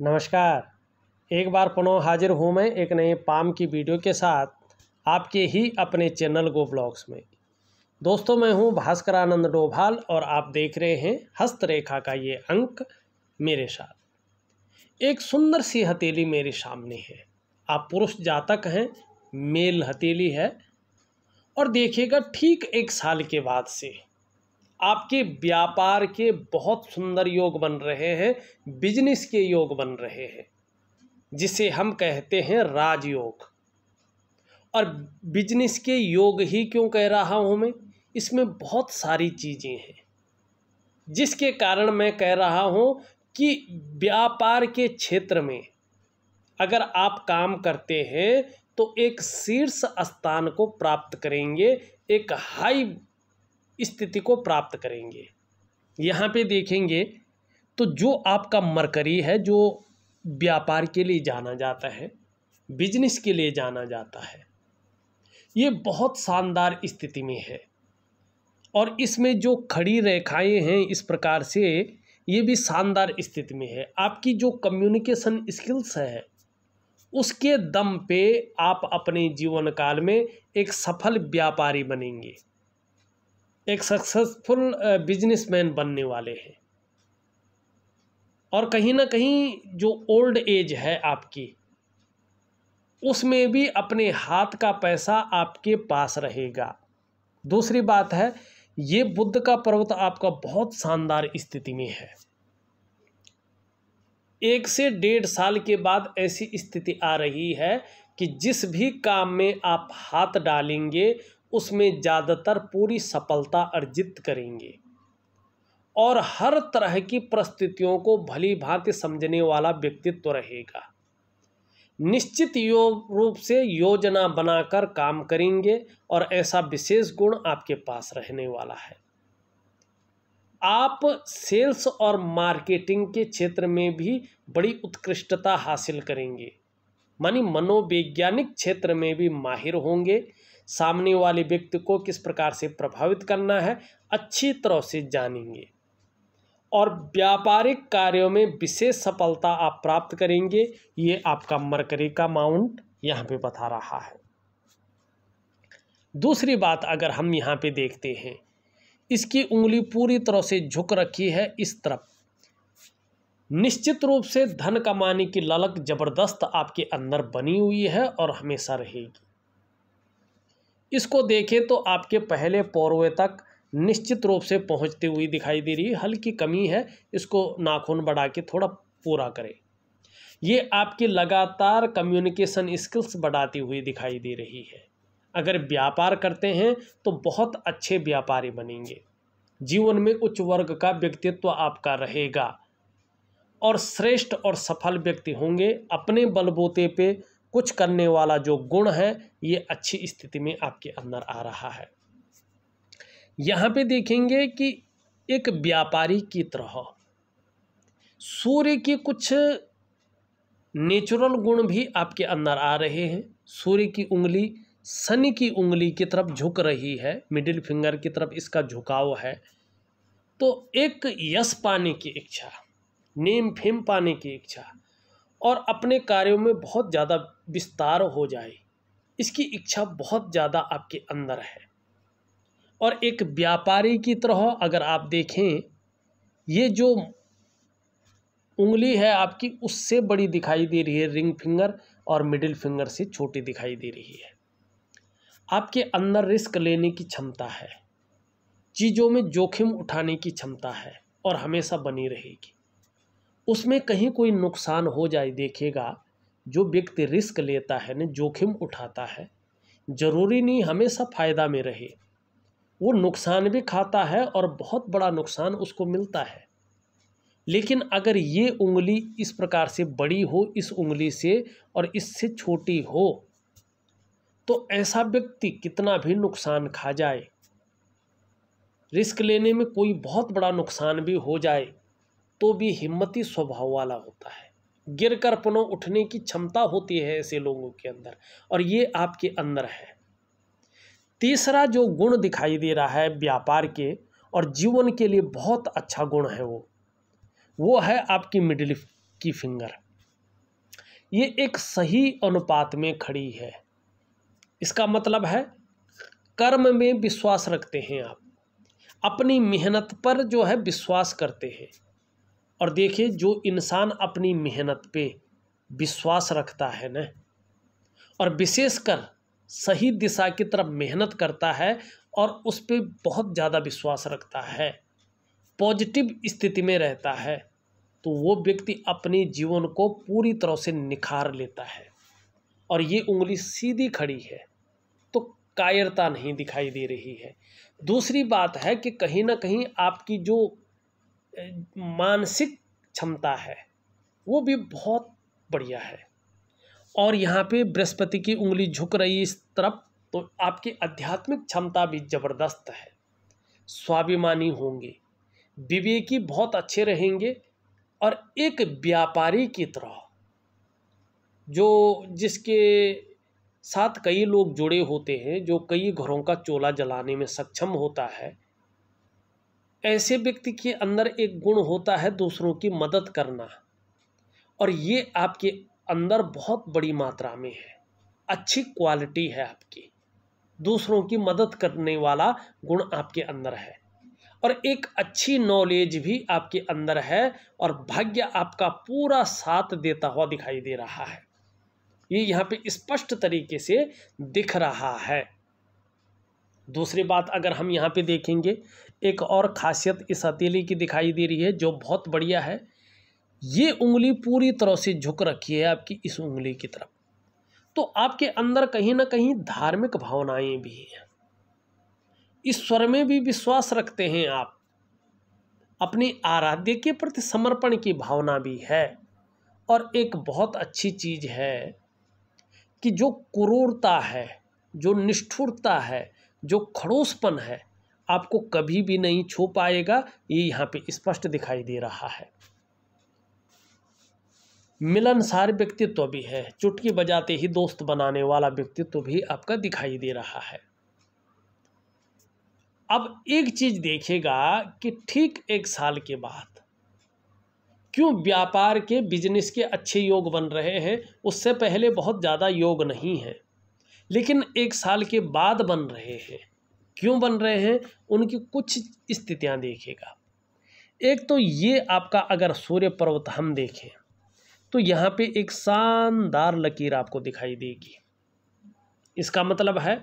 नमस्कार एक बार पुनः हाजिर हूँ मैं एक नए पाम की वीडियो के साथ आपके ही अपने चैनल गो ब्लॉग्स में दोस्तों मैं हूँ भास्कर आनंद डोभाल और आप देख रहे हैं हस्तरेखा का ये अंक मेरे साथ एक सुंदर सी हथेली मेरे सामने है आप पुरुष जातक हैं मेल हथेली है और देखिएगा ठीक एक साल के बाद से आपके व्यापार के बहुत सुंदर योग बन रहे हैं बिजनेस के योग बन रहे हैं जिसे हम कहते हैं राजयोग और बिजनेस के योग ही क्यों कह रहा हूँ मैं इसमें बहुत सारी चीज़ें हैं जिसके कारण मैं कह रहा हूँ कि व्यापार के क्षेत्र में अगर आप काम करते हैं तो एक शीर्ष स्थान को प्राप्त करेंगे एक हाई स्थिति को प्राप्त करेंगे यहाँ पे देखेंगे तो जो आपका मरकरी है जो व्यापार के लिए जाना जाता है बिजनेस के लिए जाना जाता है ये बहुत शानदार स्थिति में है और इसमें जो खड़ी रेखाएं हैं इस प्रकार से ये भी शानदार स्थिति में है आपकी जो कम्युनिकेशन स्किल्स है उसके दम पे आप अपने जीवन काल में एक सफल व्यापारी बनेंगे एक सक्सेसफुल बिजनेसमैन बनने वाले हैं और कहीं ना कहीं जो ओल्ड एज है आपकी उसमें भी अपने हाथ का पैसा आपके पास रहेगा दूसरी बात है ये बुद्ध का पर्वत आपका बहुत शानदार स्थिति में है एक से डेढ़ साल के बाद ऐसी स्थिति आ रही है कि जिस भी काम में आप हाथ डालेंगे उसमें ज़्यादातर पूरी सफलता अर्जित करेंगे और हर तरह की परिस्थितियों को भली भांति समझने वाला व्यक्तित्व रहेगा निश्चित योग रूप से योजना बनाकर काम करेंगे और ऐसा विशेष गुण आपके पास रहने वाला है आप सेल्स और मार्केटिंग के क्षेत्र में भी बड़ी उत्कृष्टता हासिल करेंगे मानी मनोवैज्ञानिक क्षेत्र में भी माहिर होंगे सामने वाले व्यक्ति को किस प्रकार से प्रभावित करना है अच्छी तरह से जानेंगे और व्यापारिक कार्यों में विशेष सफलता आप प्राप्त करेंगे ये आपका मरकरी का माउंट यहाँ पे बता रहा है दूसरी बात अगर हम यहाँ पे देखते हैं इसकी उंगली पूरी तरह से झुक रखी है इस तरफ निश्चित रूप से धन कमाने की ललक ज़बरदस्त आपके अंदर बनी हुई है और हमेशा रहेगी इसको देखें तो आपके पहले पौरवे तक निश्चित रूप से पहुंचती हुई दिखाई दे रही है हल्की कमी है इसको नाखून बढ़ा के थोड़ा पूरा करें ये आपकी लगातार कम्युनिकेशन स्किल्स बढ़ाती हुई दिखाई दे रही है अगर व्यापार करते हैं तो बहुत अच्छे व्यापारी बनेंगे जीवन में उच्च वर्ग का व्यक्तित्व आपका रहेगा और श्रेष्ठ और सफल व्यक्ति होंगे अपने बलबूते पे कुछ करने वाला जो गुण है ये अच्छी स्थिति में आपके अंदर आ रहा है यहाँ पे देखेंगे कि एक व्यापारी की तरह सूर्य के कुछ नेचुरल गुण भी आपके अंदर आ रहे हैं सूर्य की उंगली शनि की उंगली की तरफ झुक रही है मिडिल फिंगर की तरफ इसका झुकाव है तो एक यश पाने की इच्छा नेम फेम पाने की इच्छा और अपने कार्यों में बहुत ज़्यादा विस्तार हो जाए इसकी इच्छा बहुत ज़्यादा आपके अंदर है और एक व्यापारी की तरह अगर आप देखें ये जो उंगली है आपकी उससे बड़ी दिखाई दे रही है रिंग फिंगर और मिडिल फिंगर से छोटी दिखाई दे रही है आपके अंदर रिस्क लेने की क्षमता है चीज़ों में जोखिम उठाने की क्षमता है और हमेशा बनी रहेगी उसमें कहीं कोई नुकसान हो जाए देखेगा जो व्यक्ति रिस्क लेता है ना जोखिम उठाता है जरूरी नहीं हमेशा फायदा में रहे वो नुकसान भी खाता है और बहुत बड़ा नुकसान उसको मिलता है लेकिन अगर ये उंगली इस प्रकार से बड़ी हो इस उंगली से और इससे छोटी हो तो ऐसा व्यक्ति कितना भी नुकसान खा जाए रिस्क लेने में कोई बहुत बड़ा नुकसान भी हो जाए तो भी हिम्मती स्वभाव वाला होता है गिर कर पुनः उठने की क्षमता होती है ऐसे लोगों के अंदर और ये आपके अंदर है तीसरा जो गुण दिखाई दे रहा है व्यापार के और जीवन के लिए बहुत अच्छा गुण है वो वो है आपकी मिडिल की फिंगर ये एक सही अनुपात में खड़ी है इसका मतलब है कर्म में विश्वास रखते हैं आप अपनी मेहनत पर जो है विश्वास करते हैं और देखिए जो इंसान अपनी मेहनत पे विश्वास रखता है न और विशेषकर सही दिशा की तरफ मेहनत करता है और उस पर बहुत ज़्यादा विश्वास रखता है पॉजिटिव स्थिति में रहता है तो वो व्यक्ति अपने जीवन को पूरी तरह से निखार लेता है और ये उंगली सीधी खड़ी है तो कायरता नहीं दिखाई दे रही है दूसरी बात है कि कहीं ना कहीं आपकी जो मानसिक क्षमता है वो भी बहुत बढ़िया है और यहाँ पे बृहस्पति की उंगली झुक रही इस तरफ तो आपकी आध्यात्मिक क्षमता भी ज़बरदस्त है स्वाभिमानी होंगे विवेकी बहुत अच्छे रहेंगे और एक व्यापारी की तरह जो जिसके साथ कई लोग जुड़े होते हैं जो कई घरों का चोला जलाने में सक्षम होता है ऐसे व्यक्ति के अंदर एक गुण होता है दूसरों की मदद करना और ये आपके अंदर बहुत बड़ी मात्रा में है अच्छी क्वालिटी है आपकी दूसरों की मदद करने वाला गुण आपके अंदर है और एक अच्छी नॉलेज भी आपके अंदर है और भाग्य आपका पूरा साथ देता हुआ दिखाई दे रहा है ये यहाँ पे स्पष्ट तरीके से दिख रहा है दूसरी बात अगर हम यहाँ पे देखेंगे एक और ख़ासियत इस हथेली की दिखाई दे रही है जो बहुत बढ़िया है ये उंगली पूरी तरह से झुक रखी है आपकी इस उंगली की तरफ तो आपके अंदर कहीं ना कहीं धार्मिक भावनाएं भी हैं ईश्वर में भी विश्वास रखते हैं आप अपने आराध्य के प्रति समर्पण की भावना भी है और एक बहुत अच्छी चीज़ है कि जो क्रूरता है जो निष्ठुरता है जो खड़ोसपन है आपको कभी भी नहीं छू पाएगा ये यहाँ पे स्पष्ट दिखाई दे रहा है मिलनसार व्यक्तित्व तो भी है चुटकी बजाते ही दोस्त बनाने वाला व्यक्तित्व तो भी आपका दिखाई दे रहा है अब एक चीज देखिएगा कि ठीक एक साल के बाद क्यों व्यापार के बिजनेस के अच्छे योग बन रहे हैं उससे पहले बहुत ज़्यादा योग नहीं है लेकिन एक साल के बाद बन रहे हैं क्यों बन रहे हैं उनकी कुछ स्थितियाँ देखेगा एक तो ये आपका अगर सूर्य पर्वत हम देखें तो यहाँ पे एक शानदार लकीर आपको दिखाई देगी इसका मतलब है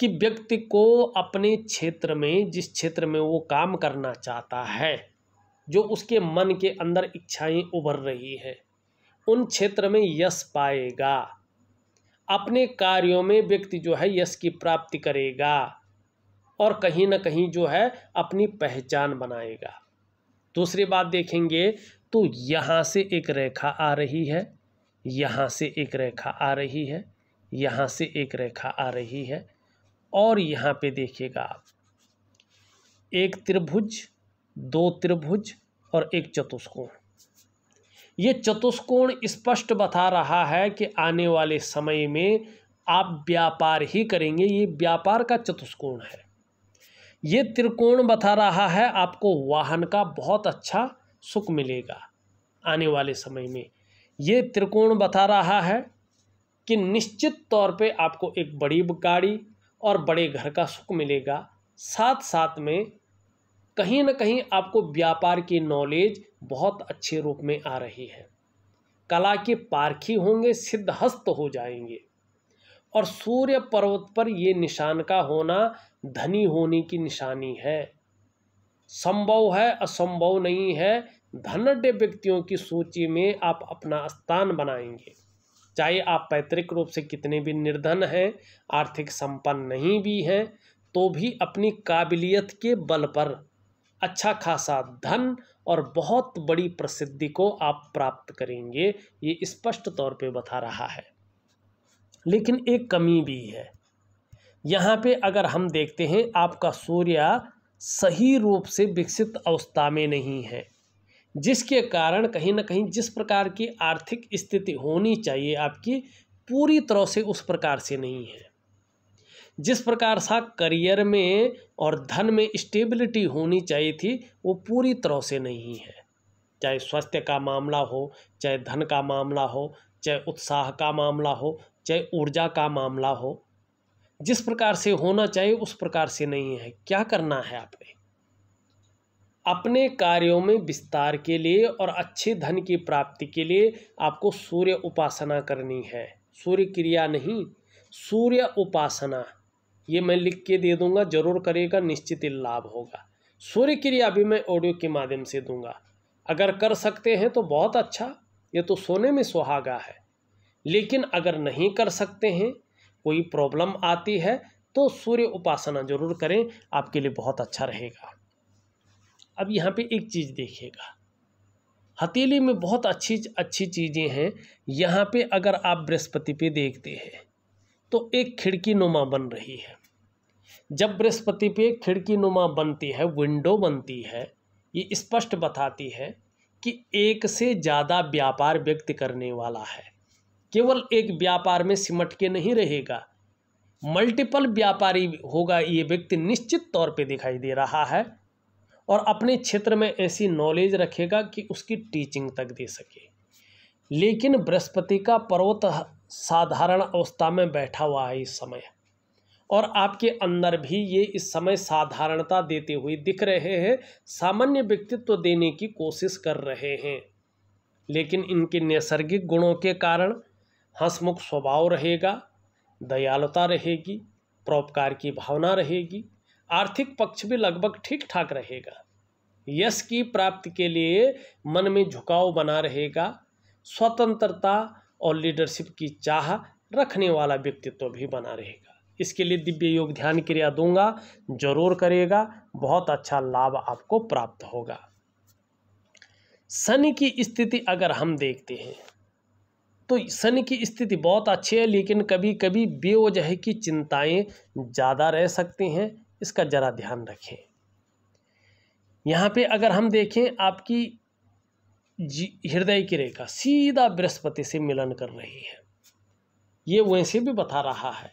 कि व्यक्ति को अपने क्षेत्र में जिस क्षेत्र में वो काम करना चाहता है जो उसके मन के अंदर इच्छाएं उभर रही है उन क्षेत्र में यश पाएगा अपने कार्यों में व्यक्ति जो है यश की प्राप्ति करेगा और कहीं ना कहीं जो है अपनी पहचान बनाएगा दूसरी बात देखेंगे तो यहाँ से एक रेखा आ रही है यहाँ से एक रेखा आ रही है यहाँ से एक रेखा आ रही है और यहाँ पे देखिएगा आप एक त्रिभुज दो त्रिभुज और एक चतुष्कोण ये चतुष्कोण स्पष्ट बता रहा है कि आने वाले समय में आप व्यापार ही करेंगे ये व्यापार का चतुष्कोण है ये त्रिकोण बता रहा है आपको वाहन का बहुत अच्छा सुख मिलेगा आने वाले समय में ये त्रिकोण बता रहा है कि निश्चित तौर पे आपको एक बड़ी गाड़ी और बड़े घर का सुख मिलेगा साथ साथ में कहीं ना कहीं आपको व्यापार की नॉलेज बहुत अच्छे रूप में आ रही है कला के पारखी होंगे सिद्ध हस्त हो जाएंगे और सूर्य पर्वत पर ये निशान का होना धनी होने की निशानी है संभव है असंभव नहीं है धनड्य व्यक्तियों की सूची में आप अपना स्थान बनाएंगे चाहे आप पैतृक रूप से कितने भी निर्धन हैं आर्थिक संपन्न नहीं भी हैं तो भी अपनी काबिलियत के बल पर अच्छा खासा धन और बहुत बड़ी प्रसिद्धि को आप प्राप्त करेंगे ये स्पष्ट तौर पे बता रहा है लेकिन एक कमी भी है यहाँ पे अगर हम देखते हैं आपका सूर्य सही रूप से विकसित अवस्था में नहीं है जिसके कारण कहीं ना कहीं जिस प्रकार की आर्थिक स्थिति होनी चाहिए आपकी पूरी तरह से उस प्रकार से नहीं है जिस प्रकार सा करियर में और धन में स्टेबिलिटी होनी चाहिए थी वो पूरी तरह से नहीं है चाहे स्वास्थ्य का मामला हो चाहे धन का मामला हो चाहे उत्साह का मामला हो चाहे ऊर्जा का मामला हो जिस प्रकार से होना चाहिए उस प्रकार से नहीं है क्या करना है आपने अपने कार्यों में विस्तार के लिए और अच्छे धन की प्राप्ति के लिए आपको सूर्य उपासना करनी है सूर्य क्रिया नहीं सूर्य उपासना ये मैं लिख के दे दूंगा जरूर करेगा निश्चित ही लाभ होगा सूर्य क्रिया भी मैं ऑडियो के माध्यम से दूंगा अगर कर सकते हैं तो बहुत अच्छा ये तो सोने में सुहागा है लेकिन अगर नहीं कर सकते हैं कोई प्रॉब्लम आती है तो सूर्य उपासना जरूर करें आपके लिए बहुत अच्छा रहेगा अब यहाँ पे एक चीज़ देखिएगा हथेली में बहुत अच्छी अच्छी चीज़ें हैं यहाँ पे अगर आप बृहस्पति पे देखते हैं तो एक खिड़की नुमा बन रही है जब बृहस्पति पे खिड़की नुमा बनती है विंडो बनती है ये स्पष्ट बताती है कि एक से ज़्यादा व्यापार व्यक्त करने वाला है केवल एक व्यापार में सिमट के नहीं रहेगा मल्टीपल व्यापारी होगा ये व्यक्ति निश्चित तौर पे दिखाई दे रहा है और अपने क्षेत्र में ऐसी नॉलेज रखेगा कि उसकी टीचिंग तक दे सके लेकिन बृहस्पति का पर्वत साधारण अवस्था में बैठा हुआ है इस समय और आपके अंदर भी ये इस समय साधारणता देते हुए दिख रहे हैं सामान्य व्यक्तित्व देने की कोशिश कर रहे हैं लेकिन इनके नैसर्गिक गुणों के कारण हंसमुख स्वभाव रहेगा दयालुता रहेगी परोपकार की भावना रहेगी आर्थिक पक्ष भी लगभग ठीक ठाक रहेगा यश की प्राप्ति के लिए मन में झुकाव बना रहेगा स्वतंत्रता और लीडरशिप की चाह रखने वाला व्यक्तित्व तो भी बना रहेगा इसके लिए दिव्य योग ध्यान क्रिया दूंगा जरूर करेगा बहुत अच्छा लाभ आपको प्राप्त होगा शनि की स्थिति अगर हम देखते हैं तो शनि की स्थिति बहुत अच्छी है लेकिन कभी कभी बेवजह की चिंताएं ज़्यादा रह सकती हैं इसका ज़रा ध्यान रखें यहाँ पे अगर हम देखें आपकी जी हृदय की रेखा सीधा बृहस्पति से मिलन कर रही है ये वैसे भी बता रहा है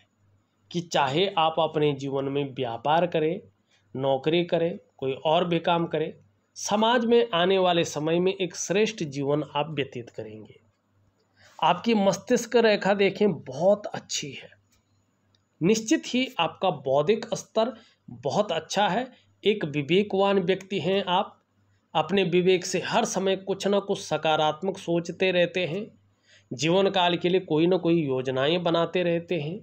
कि चाहे आप अपने जीवन में व्यापार करें नौकरी करें कोई और भी काम करें समाज में आने वाले समय में एक श्रेष्ठ जीवन आप व्यतीत करेंगे आपकी मस्तिष्क रेखा देखें बहुत अच्छी है निश्चित ही आपका बौद्धिक स्तर बहुत अच्छा है एक विवेकवान व्यक्ति हैं आप अपने विवेक से हर समय कुछ ना कुछ सकारात्मक सोचते रहते हैं जीवन काल के लिए कोई ना कोई योजनाएं बनाते रहते हैं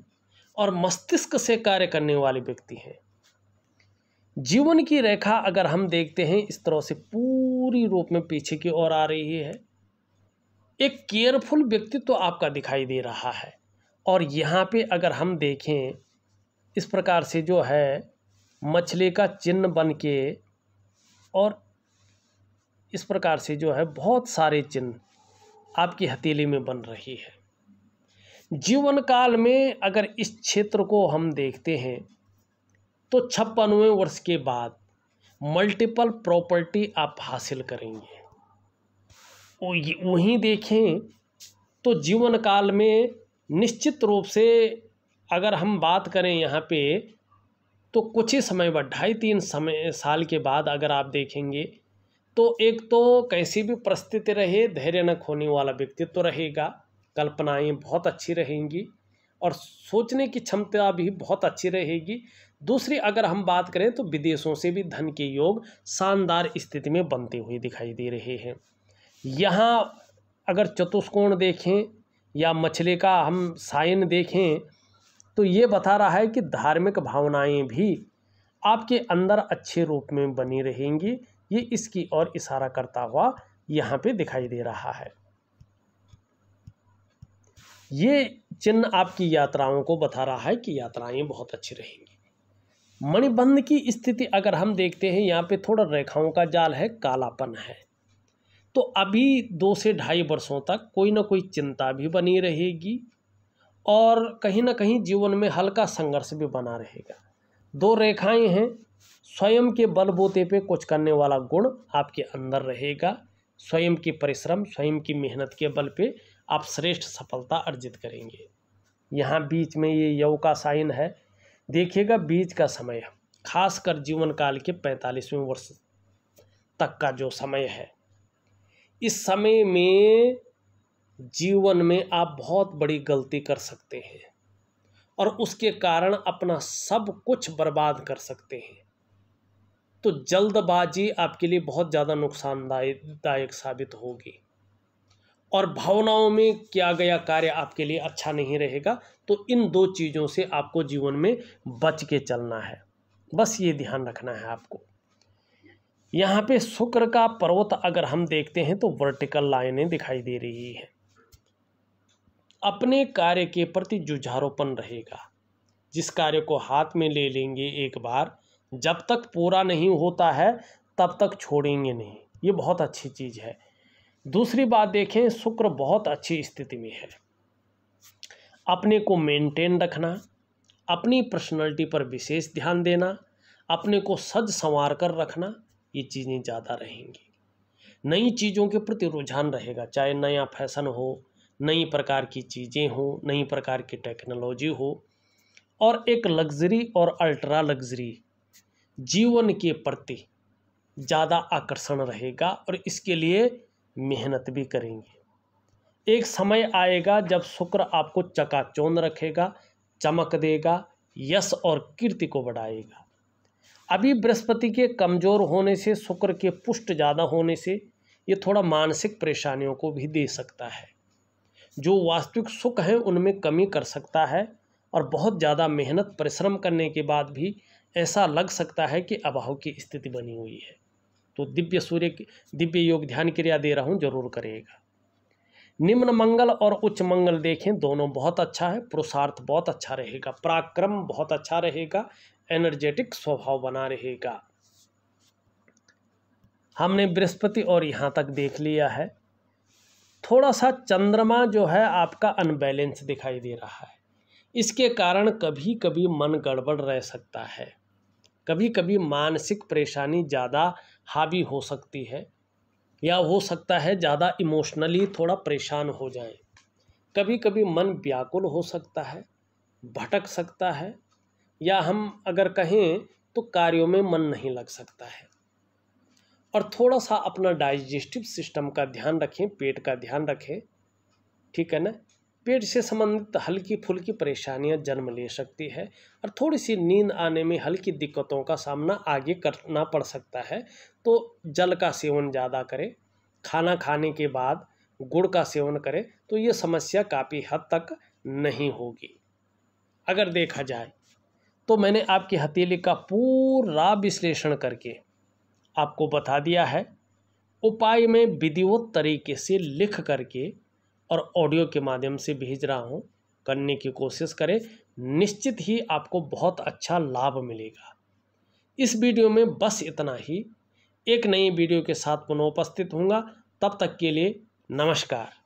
और मस्तिष्क से कार्य करने वाले व्यक्ति हैं जीवन की रेखा अगर हम देखते हैं इस तरह से पूरी रूप में पीछे की ओर आ रही है एक केयरफुल व्यक्तित्व तो आपका दिखाई दे रहा है और यहाँ पे अगर हम देखें इस प्रकार से जो है मछली का चिन्ह बन के और इस प्रकार से जो है बहुत सारे चिन्ह आपकी हथेली में बन रही है जीवन काल में अगर इस क्षेत्र को हम देखते हैं तो छप्पनवें वर्ष के बाद मल्टीपल प्रॉपर्टी आप हासिल करेंगे वहीं देखें तो जीवन काल में निश्चित रूप से अगर हम बात करें यहाँ पे तो कुछ ही समय बाद ढाई तीन समय साल के बाद अगर आप देखेंगे तो एक तो कैसी भी परिस्थिति रहे धैर्य न खोने वाला व्यक्तित्व तो रहेगा कल्पनाएं बहुत अच्छी रहेंगी और सोचने की क्षमता भी बहुत अच्छी रहेगी दूसरी अगर हम बात करें तो विदेशों से भी धन के योग शानदार स्थिति में बनते हुए दिखाई दे रहे हैं यहाँ अगर चतुष्कोण देखें या मछली का हम साइन देखें तो ये बता रहा है कि धार्मिक भावनाएं भी आपके अंदर अच्छे रूप में बनी रहेंगी ये इसकी ओर इशारा करता हुआ यहाँ पे दिखाई दे रहा है ये चिन्ह आपकी यात्राओं को बता रहा है कि यात्राएं बहुत अच्छी रहेंगी मणिबंध की स्थिति अगर हम देखते हैं यहाँ पे थोड़ा रेखाओं का जाल है कालापन है तो अभी दो से ढाई वर्षों तक कोई ना कोई चिंता भी बनी रहेगी और कहीं ना कहीं जीवन में हल्का संघर्ष भी बना रहेगा दो रेखाएं हैं स्वयं के बलबूते पे कुछ करने वाला गुण आपके अंदर रहेगा स्वयं के परिश्रम स्वयं की मेहनत के बल पे आप श्रेष्ठ सफलता अर्जित करेंगे यहाँ बीच में ये यव का साइन है देखिएगा बीच का समय खासकर जीवन काल के पैंतालीसवें वर्ष तक का जो समय है इस समय में जीवन में आप बहुत बड़ी गलती कर सकते हैं और उसके कारण अपना सब कुछ बर्बाद कर सकते हैं तो जल्दबाजी आपके लिए बहुत ज़्यादा नुकसानदायक साबित होगी और भावनाओं में किया गया कार्य आपके लिए अच्छा नहीं रहेगा तो इन दो चीज़ों से आपको जीवन में बच के चलना है बस ये ध्यान रखना है आपको यहाँ पे शुक्र का पर्वत अगर हम देखते हैं तो वर्टिकल लाइनें दिखाई दे रही हैं अपने कार्य के प्रति जुझारोपन रहेगा जिस कार्य को हाथ में ले लेंगे एक बार जब तक पूरा नहीं होता है तब तक छोड़ेंगे नहीं ये बहुत अच्छी चीज़ है दूसरी बात देखें शुक्र बहुत अच्छी स्थिति में है अपने को मेंटेन रखना अपनी पर्सनालिटी पर विशेष ध्यान देना अपने को सज संवार कर रखना ये चीज़ें ज़्यादा रहेंगी नई चीज़ों के प्रति रुझान रहेगा चाहे नया फैशन हो नई प्रकार की चीज़ें हो नई प्रकार की टेक्नोलॉजी हो और एक लग्जरी और अल्ट्रा लग्जरी जीवन के प्रति ज़्यादा आकर्षण रहेगा और इसके लिए मेहनत भी करेंगे एक समय आएगा जब शुक्र आपको चकाचौंध रखेगा चमक देगा यश और कीर्ति को बढ़ाएगा अभी बृहस्पति के कमज़ोर होने से शुक्र के पुष्ट ज़्यादा होने से ये थोड़ा मानसिक परेशानियों को भी दे सकता है जो वास्तविक सुख हैं उनमें कमी कर सकता है और बहुत ज़्यादा मेहनत परिश्रम करने के बाद भी ऐसा लग सकता है कि अभाव की स्थिति बनी हुई है तो दिव्य सूर्य दिव्य योग ध्यान क्रिया दे रहा हूँ जरूर करिएगा निम्न मंगल और उच्च मंगल देखें दोनों बहुत अच्छा है पुरुषार्थ बहुत अच्छा रहेगा पराक्रम बहुत अच्छा रहेगा एनर्जेटिक स्वभाव बना रहेगा हमने बृहस्पति और यहाँ तक देख लिया है थोड़ा सा चंद्रमा जो है आपका अनबैलेंस दिखाई दे रहा है इसके कारण कभी कभी मन गड़बड़ रह सकता है कभी कभी मानसिक परेशानी ज़्यादा हावी हो सकती है या हो सकता है ज़्यादा इमोशनली थोड़ा परेशान हो जाए कभी कभी मन व्याकुल हो सकता है भटक सकता है या हम अगर कहें तो कार्यों में मन नहीं लग सकता है और थोड़ा सा अपना डाइजेस्टिव सिस्टम का ध्यान रखें पेट का ध्यान रखें ठीक है ना पेट से संबंधित हल्की फुल्की परेशानियां जन्म ले सकती है और थोड़ी सी नींद आने में हल्की दिक्कतों का सामना आगे करना पड़ सकता है तो जल का सेवन ज़्यादा करें खाना खाने के बाद गुड़ का सेवन करें तो ये समस्या काफ़ी हद तक नहीं होगी अगर देखा जाए तो मैंने आपकी हथेली का पूरा विश्लेषण करके आपको बता दिया है उपाय में विधिवत तरीके से लिख करके और ऑडियो के माध्यम से भेज रहा हूँ करने की कोशिश करें निश्चित ही आपको बहुत अच्छा लाभ मिलेगा इस वीडियो में बस इतना ही एक नई वीडियो के साथ पुनः उपस्थित होऊंगा तब तक के लिए नमस्कार